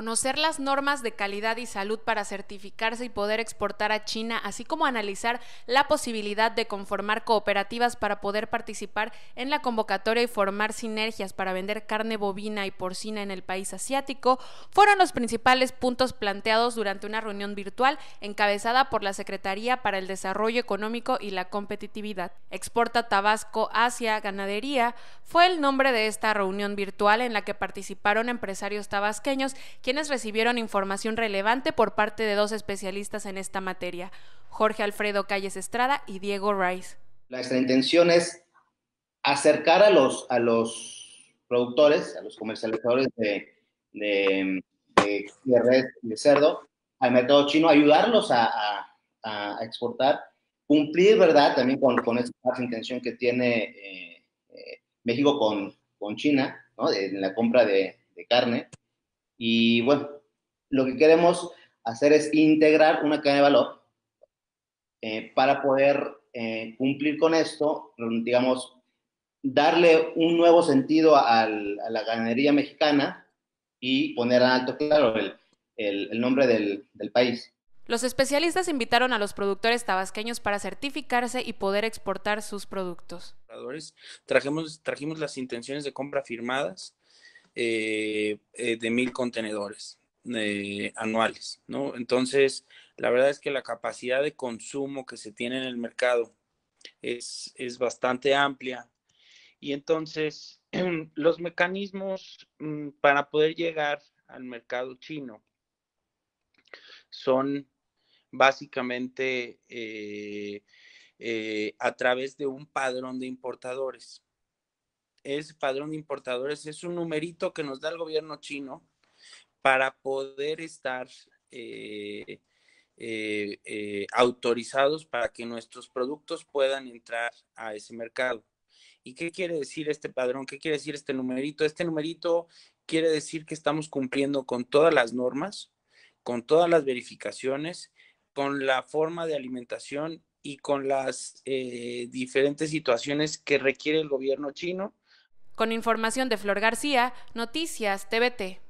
conocer las normas de calidad y salud para certificarse y poder exportar a China, así como analizar la posibilidad de conformar cooperativas para poder participar en la convocatoria y formar sinergias para vender carne bovina y porcina en el país asiático, fueron los principales puntos planteados durante una reunión virtual encabezada por la Secretaría para el Desarrollo Económico y la Competitividad. Exporta Tabasco Asia Ganadería fue el nombre de esta reunión virtual en la que participaron empresarios tabasqueños que quienes recibieron información relevante por parte de dos especialistas en esta materia, Jorge Alfredo Calles Estrada y Diego Rice. Nuestra intención es acercar a los, a los productores, a los comercializadores de, de, cerdo al mercado chino, ayudarlos a, exportar, cumplir, ¿verdad?, también con, con esa intención que tiene eh, eh, México con, China, ¿no? en la compra de, de carne, y bueno, lo que queremos hacer es integrar una cadena de valor eh, para poder eh, cumplir con esto, digamos, darle un nuevo sentido a la ganadería mexicana y poner en alto claro el, nombre del, del país. Los especialistas invitaron a los productores tabasqueños para certificarse y poder exportar sus productos. Trajimos, trajimos las intenciones de compra firmadas, eh, eh, de mil contenedores eh, anuales, ¿no? Entonces, la verdad es que la capacidad de consumo que se tiene en el mercado es, bastante amplia. Y entonces, los mecanismos mm, para poder llegar al mercado chino son básicamente a través de un padrón de importadores es padrón de importadores, es un numerito que nos da el gobierno chino para poder estar eh, eh, eh, autorizados para que nuestros productos puedan entrar a ese mercado. ¿Y qué quiere decir este padrón? ¿Qué quiere decir este numerito? Este numerito quiere decir que estamos cumpliendo con todas las normas, con todas las verificaciones, con la forma de alimentación y con las diferentes situaciones que requiere el gobierno chino con información de Flor García, Noticias TVT.